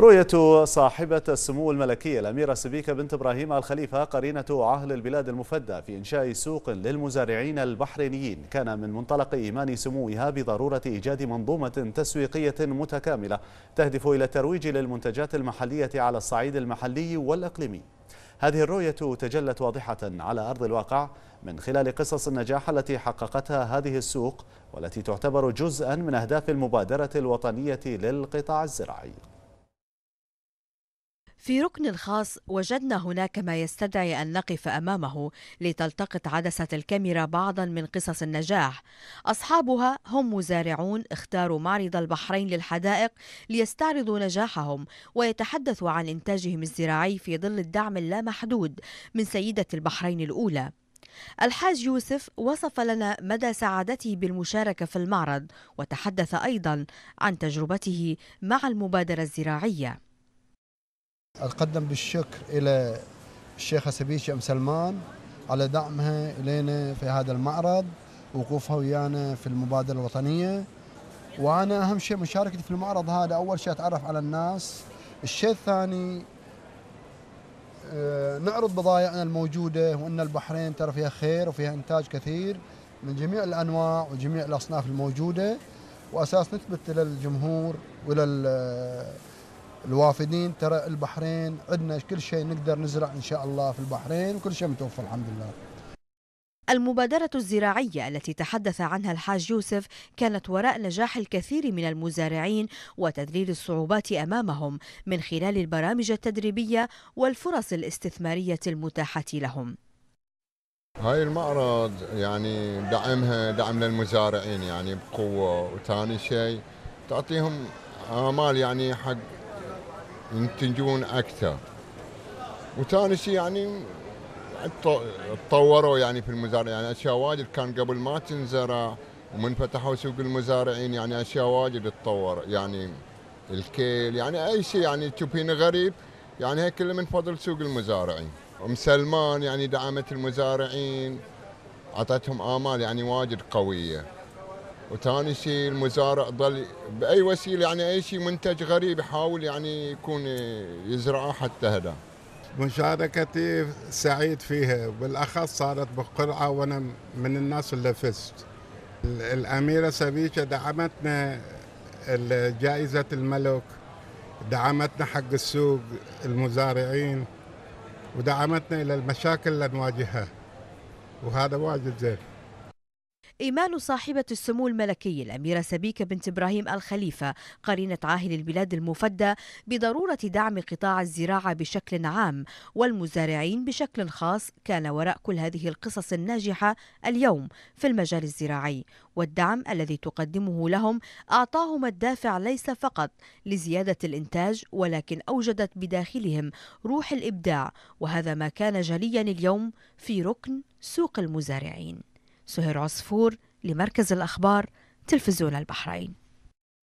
رؤية صاحبة السمو الملكية الأميرة سبيكة بنت إبراهيم الخليفة قرينة عهل البلاد المفدى في إنشاء سوق للمزارعين البحرينيين كان من منطلق إيمان سموها بضرورة إيجاد منظومة تسويقية متكاملة تهدف إلى الترويج للمنتجات المحلية على الصعيد المحلي والإقليمي هذه الرؤية تجلت واضحة على أرض الواقع من خلال قصص النجاح التي حققتها هذه السوق والتي تعتبر جزءا من أهداف المبادرة الوطنية للقطاع الزراعي في ركن خاص وجدنا هناك ما يستدعي أن نقف أمامه لتلتقط عدسة الكاميرا بعضا من قصص النجاح أصحابها هم مزارعون اختاروا معرض البحرين للحدائق ليستعرضوا نجاحهم ويتحدثوا عن إنتاجهم الزراعي في ظل الدعم اللامحدود من سيدة البحرين الأولى الحاج يوسف وصف لنا مدى سعادته بالمشاركة في المعرض وتحدث أيضا عن تجربته مع المبادرة الزراعية أتقدم بالشكر إلى الشيخة سبيشي أم سلمان على دعمها إلينا في هذا المعرض وقوفها ويانا في المبادرة الوطنية وأنا أهم شيء مشاركتي في المعرض هذا أول شيء أتعرف على الناس الشيء الثاني آه، نعرض بضائعنا الموجودة وأن البحرين ترى فيها خير وفيها إنتاج كثير من جميع الأنواع وجميع الأصناف الموجودة وأساس نثبت للجمهور ولل الوافدين ترى البحرين عندنا كل شيء نقدر نزرع إن شاء الله في البحرين وكل شيء متوفر الحمد لله المبادرة الزراعية التي تحدث عنها الحاج يوسف كانت وراء نجاح الكثير من المزارعين وتذليل الصعوبات أمامهم من خلال البرامج التدريبية والفرص الاستثمارية المتاحة لهم هاي المعرض يعني دعمها دعم للمزارعين يعني بقوة وثاني شيء تعطيهم آمال يعني حق ينتجون اكثر وثاني شيء يعني تطوروا يعني في المزارع يعني اشياء واجد كان قبل ما تنزرع ومن فتحوا سوق المزارعين يعني اشياء واجد تطور يعني الكيل يعني اي شيء يعني تشوفينه غريب يعني هي كله من فضل سوق المزارعين ام سلمان يعني دعمت المزارعين اعطتهم امال يعني واجد قويه وثاني شيء المزارع ضل باي وسيله يعني اي شيء منتج غريب يحاول يعني يكون يزرعه حتى هذا مشاركتي سعيد فيها بالاخص صارت بقرعه وانا من الناس اللي فزت الاميره سبيشه دعمتنا جائزه الملك دعمتنا حق السوق المزارعين ودعمتنا الى المشاكل اللي نواجهها وهذا واجد زين إيمان صاحبة السمو الملكي الأميرة سبيكة بنت إبراهيم الخليفة قرينة عاهل البلاد المفدى بضرورة دعم قطاع الزراعة بشكل عام والمزارعين بشكل خاص كان وراء كل هذه القصص الناجحة اليوم في المجال الزراعي والدعم الذي تقدمه لهم أعطاهم الدافع ليس فقط لزيادة الإنتاج ولكن أوجدت بداخلهم روح الإبداع وهذا ما كان جليا اليوم في ركن سوق المزارعين سهير عصفور لمركز الأخبار تلفزيون البحرين